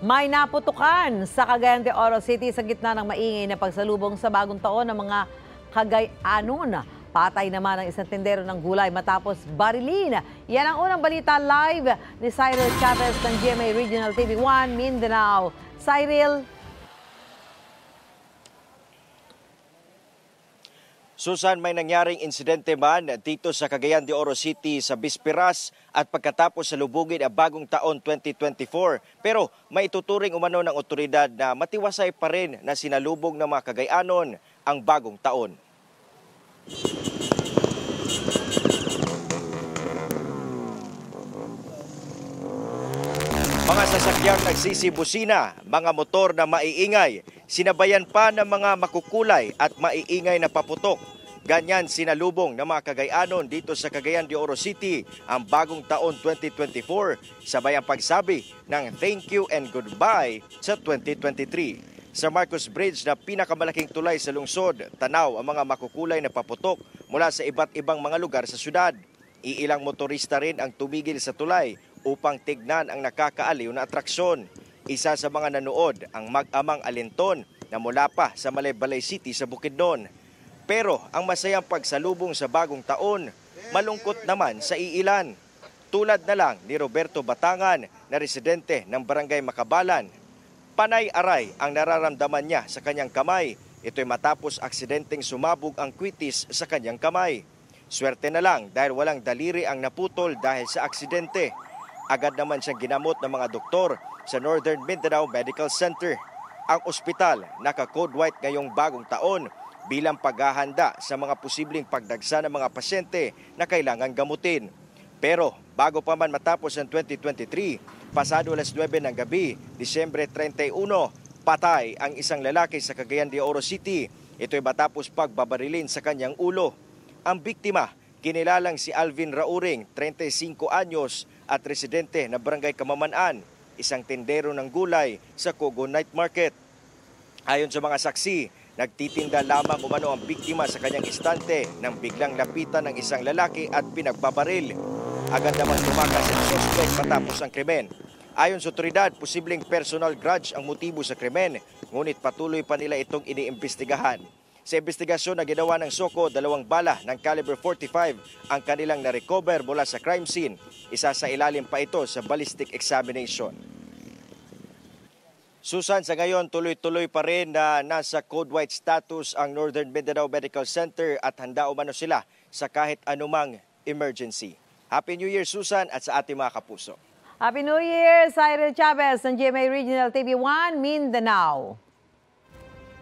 May naputukan sa Cagayan de Oro City sa gitna ng maingay na pagsalubong sa bagong taon ng mga Cagayanon. Patay naman ang isang tendero ng gulay matapos barilin. Yan ang unang balita live ni Cyril Chavez ng GMA Regional TV 1 Mindanao. Cyril, Susan, may nangyaring insidente man dito sa Cagayan de Oro City sa Bisperas at pagkatapos sa lubugin ang bagong taon 2024. Pero may tuturing umano ng otoridad na matiwasay pa rin na sinalubog ng mga Cagayanon ang bagong taon. Mga sasakyang nagsisibusina, mga motor na maiingay, sinabayan pa ng mga makukulay at maiingay na paputok. Ganyan sinalubong ng mga Kagayanon dito sa Cagayan de Oro City ang bagong taon 2024 sabay ang pagsabi ng thank you and goodbye sa 2023. Sa Marcos Bridge na pinakamalaking tulay sa lungsod, tanaw ang mga makukulay na paputok mula sa iba't ibang mga lugar sa syudad. Iilang motorista rin ang tumigil sa tulay upang tignan ang nakakaaliw na atraksyon. Isa sa mga nanood ang mag-amang Alinton na mula pa sa Malaybalay City sa Bukidnon. Pero ang masayang pagsalubong sa bagong taon, malungkot naman sa iilan. Tulad na lang ni Roberto Batangan na residente ng Barangay Makabalan. Panay-aray ang nararamdaman niya sa kanyang kamay. Ito'y matapos aksidenteng sumabog ang kwitis sa kanyang kamay. Swerte na lang dahil walang daliri ang naputol dahil sa aksidente. Agad naman siyang ginamot ng mga doktor sa Northern Mindanao Medical Center. Ang ospital naka-code white ngayong bagong taon bilang paghahanda sa mga posibleng pagdagsa ng mga pasyente na kailangan gamutin. Pero bago pa man matapos ang 2023, pasado alas 9 ng gabi, Disyembre 31, patay ang isang lalaki sa Cagayan de Oro City. Ito'y matapos pagbabarilin sa kanyang ulo. Ang biktima, kinilalang si Alvin Rauring, 35 anyos, at residente na barangay Kamamanaan, isang tindero ng gulay sa Kogo Night Market. Ayon sa mga saksi, nagtitinda lamang umano ang biktima sa kanyang istante nang biglang lapitan ng isang lalaki at pinagbabaril. Agad naman tumakas ang suspect matapos ang krimen. Ayon sa otoridad, posibleng personal grudge ang motibo sa krimen, ngunit patuloy pa nila itong iniimbestigahan. Sa investigasyon na ginawa ng Soko, dalawang bala ng caliber 45 ang kanilang na-recover mula sa crime scene. Isa sa ilalim pa ito sa ballistic examination. Susan, sa ngayon tuloy-tuloy pa rin na nasa code white status ang Northern Mindanao Medical Center at handa umano sila sa kahit anumang emergency. Happy New Year, Susan, at sa ating mga kapuso. Happy New Year, Cyril Chavez ng GMA Regional TV 1, Mindanao.